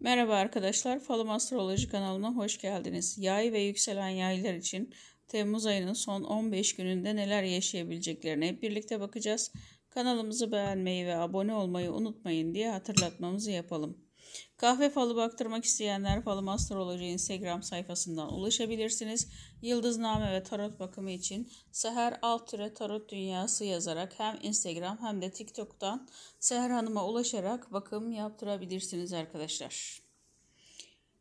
Merhaba arkadaşlar, Falım Astroloji kanalına hoş geldiniz. Yay ve yükselen yaylar için Temmuz ayının son 15 gününde neler yaşayabileceklerine hep birlikte bakacağız. Kanalımızı beğenmeyi ve abone olmayı unutmayın diye hatırlatmamızı yapalım. Kahve falı baktırmak isteyenler Falım Astroloji Instagram sayfasından ulaşabilirsiniz. Yıldızname ve tarot bakımı için Seher alt tarot dünyası yazarak hem Instagram hem de TikTok'tan Seher Hanım'a ulaşarak bakım yaptırabilirsiniz arkadaşlar.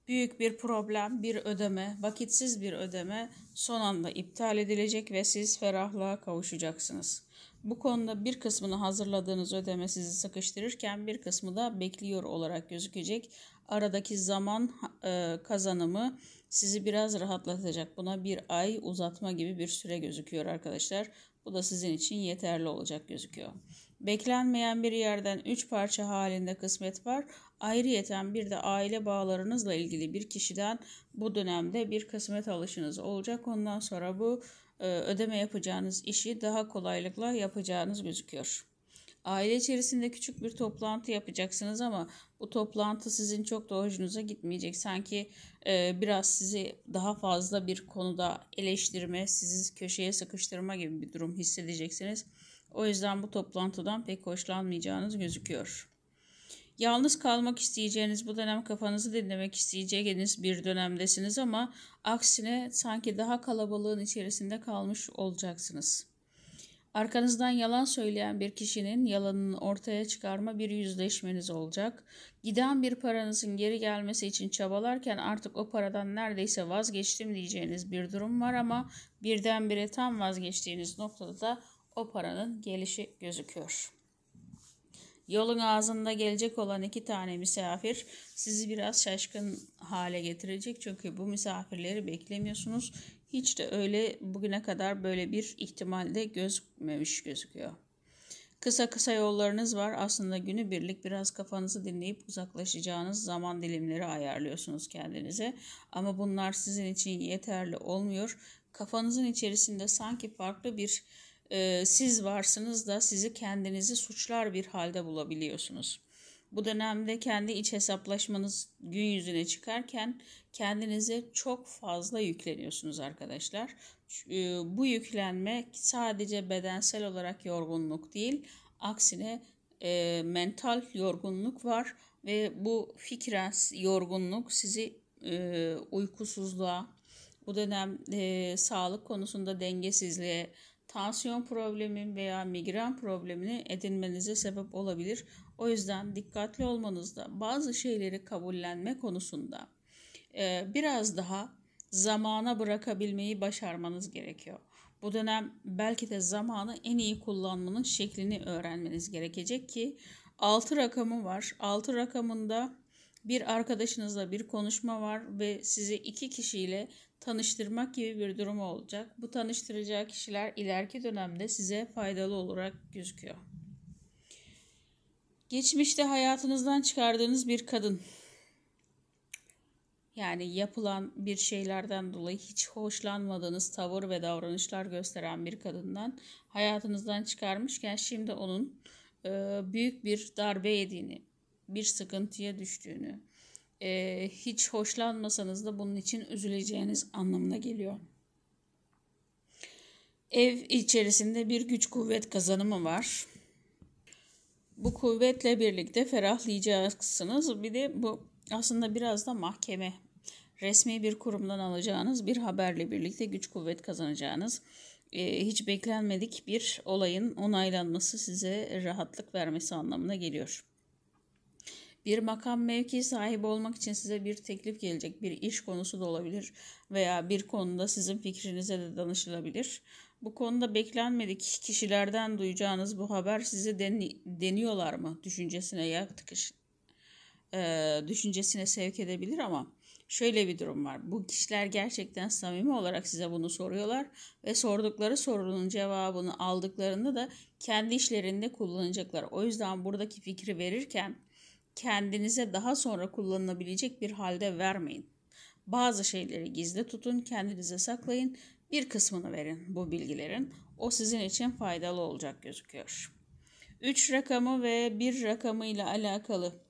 Büyük bir problem, bir ödeme, vakitsiz bir ödeme son anda iptal edilecek ve siz ferahlığa kavuşacaksınız. Bu konuda bir kısmını hazırladığınız ödeme sizi sıkıştırırken bir kısmı da bekliyor olarak gözükecek. Aradaki zaman e, kazanımı sizi biraz rahatlatacak. Buna bir ay uzatma gibi bir süre gözüküyor arkadaşlar. Bu da sizin için yeterli olacak gözüküyor. Beklenmeyen bir yerden 3 parça halinde kısmet var. Ayrıyeten bir de aile bağlarınızla ilgili bir kişiden bu dönemde bir kısmet alışınız olacak. Ondan sonra bu e, ödeme yapacağınız işi daha kolaylıkla yapacağınız gözüküyor. Aile içerisinde küçük bir toplantı yapacaksınız ama bu toplantı sizin çok da hoşunuza gitmeyecek. Sanki e, biraz sizi daha fazla bir konuda eleştirme, sizi köşeye sıkıştırma gibi bir durum hissedeceksiniz. O yüzden bu toplantıdan pek hoşlanmayacağınız gözüküyor. Yalnız kalmak isteyeceğiniz bu dönem kafanızı dinlemek isteyeceğiniz bir dönemdesiniz ama aksine sanki daha kalabalığın içerisinde kalmış olacaksınız. Arkanızdan yalan söyleyen bir kişinin yalanını ortaya çıkarma bir yüzleşmeniz olacak. Giden bir paranızın geri gelmesi için çabalarken artık o paradan neredeyse vazgeçtim diyeceğiniz bir durum var ama birdenbire tam vazgeçtiğiniz noktada da o paranın gelişi gözüküyor. Yolun ağzında gelecek olan iki tane misafir sizi biraz şaşkın hale getirecek. Çünkü bu misafirleri beklemiyorsunuz. Hiç de öyle bugüne kadar böyle bir ihtimalde gözükmemiş gözüküyor. Kısa kısa yollarınız var. Aslında günü birlik biraz kafanızı dinleyip uzaklaşacağınız zaman dilimleri ayarlıyorsunuz kendinize. Ama bunlar sizin için yeterli olmuyor. Kafanızın içerisinde sanki farklı bir e, siz varsınız da sizi kendinizi suçlar bir halde bulabiliyorsunuz. Bu dönemde kendi iç hesaplaşmanız gün yüzüne çıkarken kendinize çok fazla yükleniyorsunuz arkadaşlar. Bu yüklenme sadece bedensel olarak yorgunluk değil, aksine e, mental yorgunluk var ve bu fikren yorgunluk sizi e, uykusuzluğa, bu dönem e, sağlık konusunda dengesizliğe, tansiyon problemin veya migren problemini edinmenize sebep olabilir. O yüzden dikkatli olmanızda bazı şeyleri kabullenme konusunda e, biraz daha zamana bırakabilmeyi başarmanız gerekiyor. Bu dönem belki de zamanı en iyi kullanmanın şeklini öğrenmeniz gerekecek ki 6 rakamı var. 6 rakamında bir arkadaşınızla bir konuşma var ve sizi iki kişiyle tanıştırmak gibi bir durum olacak. Bu tanıştıracağı kişiler ileriki dönemde size faydalı olarak gözüküyor. Geçmişte hayatınızdan çıkardığınız bir kadın. Yani yapılan bir şeylerden dolayı hiç hoşlanmadığınız tavır ve davranışlar gösteren bir kadından hayatınızdan çıkarmışken şimdi onun büyük bir darbe yediğini, bir sıkıntıya düştüğünü, e, hiç hoşlanmasanız da bunun için üzüleceğiniz anlamına geliyor. Ev içerisinde bir güç kuvvet kazanımı var. Bu kuvvetle birlikte ferahlayacaksınız. Bir de bu aslında biraz da mahkeme resmi bir kurumdan alacağınız bir haberle birlikte güç kuvvet kazanacağınız e, hiç beklenmedik bir olayın onaylanması size rahatlık vermesi anlamına geliyor. Bir makam mevki sahibi olmak için size bir teklif gelecek. Bir iş konusu da olabilir veya bir konuda sizin fikrinize de danışılabilir. Bu konuda beklenmedik kişilerden duyacağınız bu haber size deni, deniyorlar mı düşüncesine yaktıkış e, düşüncesine sevk edebilir ama şöyle bir durum var. Bu kişiler gerçekten samimi olarak size bunu soruyorlar ve sordukları sorunun cevabını aldıklarında da kendi işlerinde kullanacaklar. O yüzden buradaki fikri verirken kendinize daha sonra kullanılabilecek bir halde vermeyin. Bazı şeyleri gizli tutun, kendinize saklayın, bir kısmını verin bu bilgilerin. O sizin için faydalı olacak gözüküyor. 3 rakamı ve 1 rakamı ile alakalı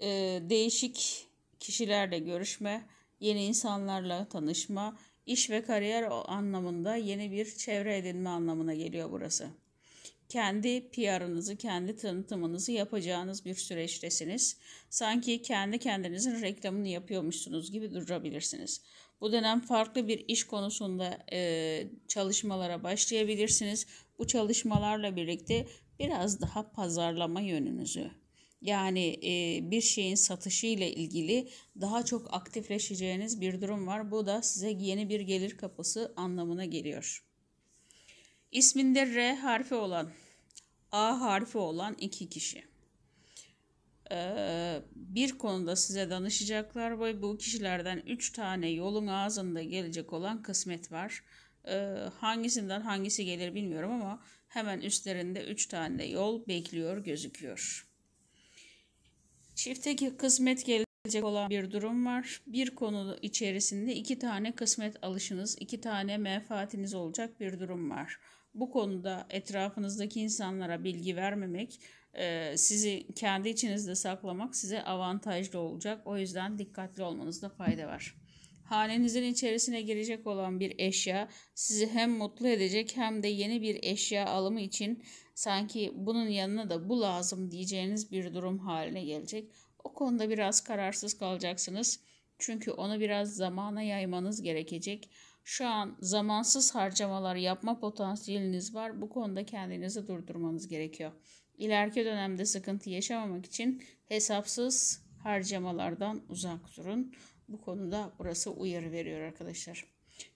e, değişik kişilerle görüşme, yeni insanlarla tanışma, iş ve kariyer anlamında yeni bir çevre edinme anlamına geliyor burası kendi PR'ınızı, kendi tanıtımınızı yapacağınız bir süreçtesiniz. Sanki kendi kendinizin reklamını yapıyormuşsunuz gibi durabilirsiniz. Bu dönem farklı bir iş konusunda e, çalışmalara başlayabilirsiniz. Bu çalışmalarla birlikte biraz daha pazarlama yönünüzü yani e, bir şeyin satışı ile ilgili daha çok aktifleşeceğiniz bir durum var. Bu da size yeni bir gelir kapısı anlamına geliyor. İsminde R harfi olan, A harfi olan iki kişi. Ee, bir konuda size danışacaklar ve bu kişilerden üç tane yolun ağzında gelecek olan kısmet var. Ee, hangisinden hangisi gelir bilmiyorum ama hemen üstlerinde üç tane yol bekliyor gözüküyor. Çiftteki kısmet gelecek olan bir durum var. Bir konu içerisinde iki tane kısmet alışınız, iki tane menfaatiniz olacak bir durum var bu konuda etrafınızdaki insanlara bilgi vermemek, e, sizi kendi içinizde saklamak size avantajlı olacak. O yüzden dikkatli olmanızda fayda var. Hanenizin içerisine girecek olan bir eşya sizi hem mutlu edecek hem de yeni bir eşya alımı için sanki bunun yanına da bu lazım diyeceğiniz bir durum haline gelecek. O konuda biraz kararsız kalacaksınız. Çünkü onu biraz zamana yaymanız gerekecek. Şu an zamansız harcamalar yapma potansiyeliniz var. Bu konuda kendinizi durdurmanız gerekiyor. İleriki dönemde sıkıntı yaşamamak için hesapsız harcamalardan uzak durun. Bu konuda burası uyarı veriyor arkadaşlar.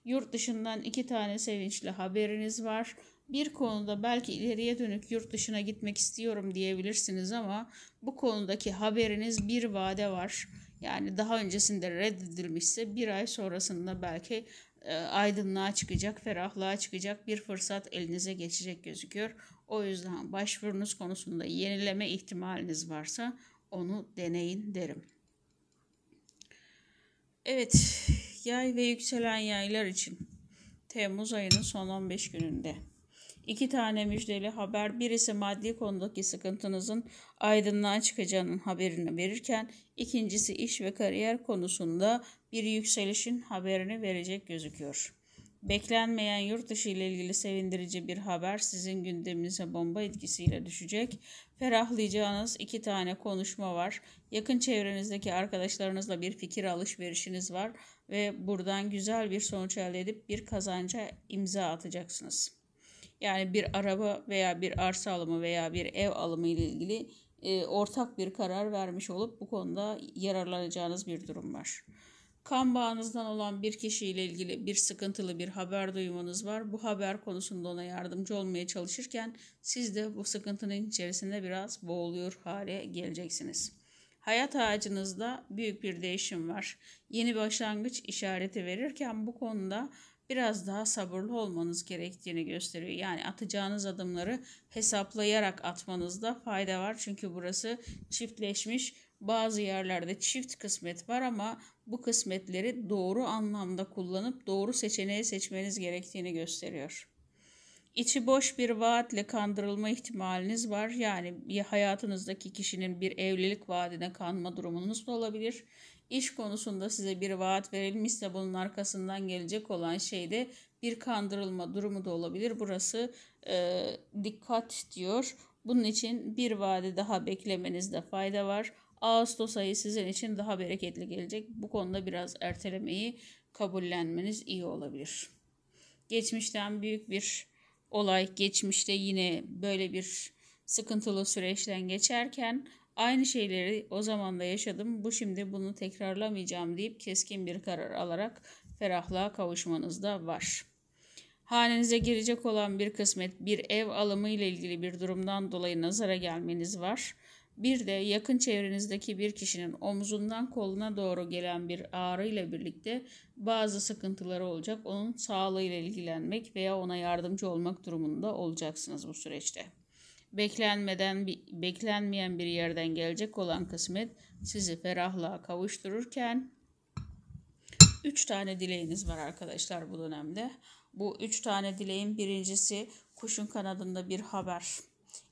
Yurt dışından iki tane sevinçli haberiniz var. Bir konuda belki ileriye dönük yurt dışına gitmek istiyorum diyebilirsiniz ama bu konudaki haberiniz bir vade var. Yani daha öncesinde reddedilmişse bir ay sonrasında belki e, aydınlığa çıkacak, ferahlığa çıkacak bir fırsat elinize geçecek gözüküyor. O yüzden başvurunuz konusunda yenileme ihtimaliniz varsa onu deneyin derim. Evet, yay ve yükselen yaylar için Temmuz ayının son 15 gününde iki tane müjdeli haber birisi maddi konudaki sıkıntınızın aydınlığa çıkacağının haberini verirken ikincisi iş ve kariyer konusunda bir yükselişin haberini verecek gözüküyor. Beklenmeyen yurt dışı ile ilgili sevindirici bir haber sizin gündeminize bomba etkisiyle düşecek. Ferahlayacağınız iki tane konuşma var. Yakın çevrenizdeki arkadaşlarınızla bir fikir alışverişiniz var ve buradan güzel bir sonuç elde edip bir kazanca imza atacaksınız. Yani bir araba veya bir arsa alımı veya bir ev alımı ile ilgili e, ortak bir karar vermiş olup bu konuda yararlanacağınız bir durum var. Kan bağınızdan olan bir kişiyle ilgili bir sıkıntılı bir haber duymanız var. Bu haber konusunda ona yardımcı olmaya çalışırken siz de bu sıkıntının içerisinde biraz boğuluyor hale geleceksiniz. Hayat ağacınızda büyük bir değişim var. Yeni başlangıç işareti verirken bu konuda biraz daha sabırlı olmanız gerektiğini gösteriyor. Yani atacağınız adımları hesaplayarak atmanızda fayda var. Çünkü burası çiftleşmiş bazı yerlerde çift kısmet var ama bu kısmetleri doğru anlamda kullanıp doğru seçeneği seçmeniz gerektiğini gösteriyor. İçi boş bir vaatle kandırılma ihtimaliniz var. Yani hayatınızdaki kişinin bir evlilik vaadine kanma durumunuz da olabilir. İş konusunda size bir vaat verilmişse bunun arkasından gelecek olan şey de bir kandırılma durumu da olabilir. Burası e, dikkat diyor. Bunun için bir vade daha beklemenizde fayda var. Ağustos ayı sizin için daha bereketli gelecek. Bu konuda biraz ertelemeyi kabullenmeniz iyi olabilir. Geçmişten büyük bir olay geçmişte yine böyle bir sıkıntılı süreçten geçerken aynı şeyleri o zaman da yaşadım. Bu şimdi bunu tekrarlamayacağım deyip keskin bir karar alarak ferahlığa kavuşmanız da var. Hanenize girecek olan bir kısmet bir ev alımı ile ilgili bir durumdan dolayı nazara gelmeniz var. Bir de yakın çevrenizdeki bir kişinin omzundan koluna doğru gelen bir ağrı ile birlikte bazı sıkıntıları olacak. Onun sağlığıyla ilgilenmek veya ona yardımcı olmak durumunda olacaksınız bu süreçte. Beklenmeden beklenmeyen bir yerden gelecek olan kısmet sizi ferahlığa kavuştururken 3 tane dileğiniz var arkadaşlar bu dönemde. Bu 3 tane dileğin birincisi kuşun kanadında bir haber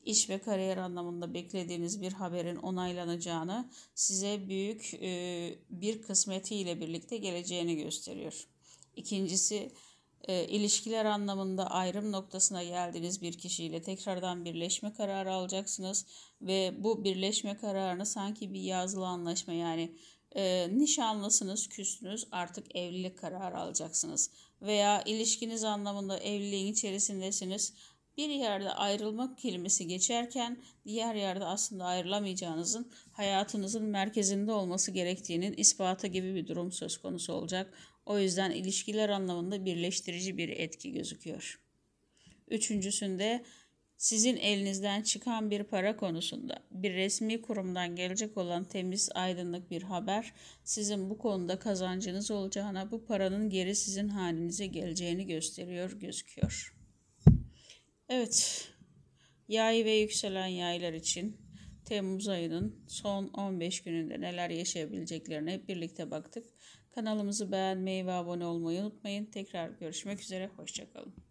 iş ve kariyer anlamında beklediğiniz bir haberin onaylanacağını, size büyük e, bir kısmetiyle birlikte geleceğini gösteriyor. İkincisi, e, ilişkiler anlamında ayrım noktasına geldiğiniz bir kişiyle tekrardan birleşme kararı alacaksınız ve bu birleşme kararını sanki bir yazılı anlaşma yani e, nişanlısınız, küsünüz artık evlilik kararı alacaksınız. Veya ilişkiniz anlamında evliliğin içerisindesiniz bir yerde ayrılmak kelimesi geçerken diğer yerde aslında ayrılamayacağınızın hayatınızın merkezinde olması gerektiğinin ispatı gibi bir durum söz konusu olacak. O yüzden ilişkiler anlamında birleştirici bir etki gözüküyor. Üçüncüsünde sizin elinizden çıkan bir para konusunda bir resmi kurumdan gelecek olan temiz aydınlık bir haber sizin bu konuda kazancınız olacağına bu paranın geri sizin halinize geleceğini gösteriyor gözüküyor. Evet. Yay ve yükselen yaylar için Temmuz ayının son 15 gününde neler yaşayabileceklerine hep birlikte baktık. Kanalımızı beğenmeyi ve abone olmayı unutmayın. Tekrar görüşmek üzere. Hoşçakalın.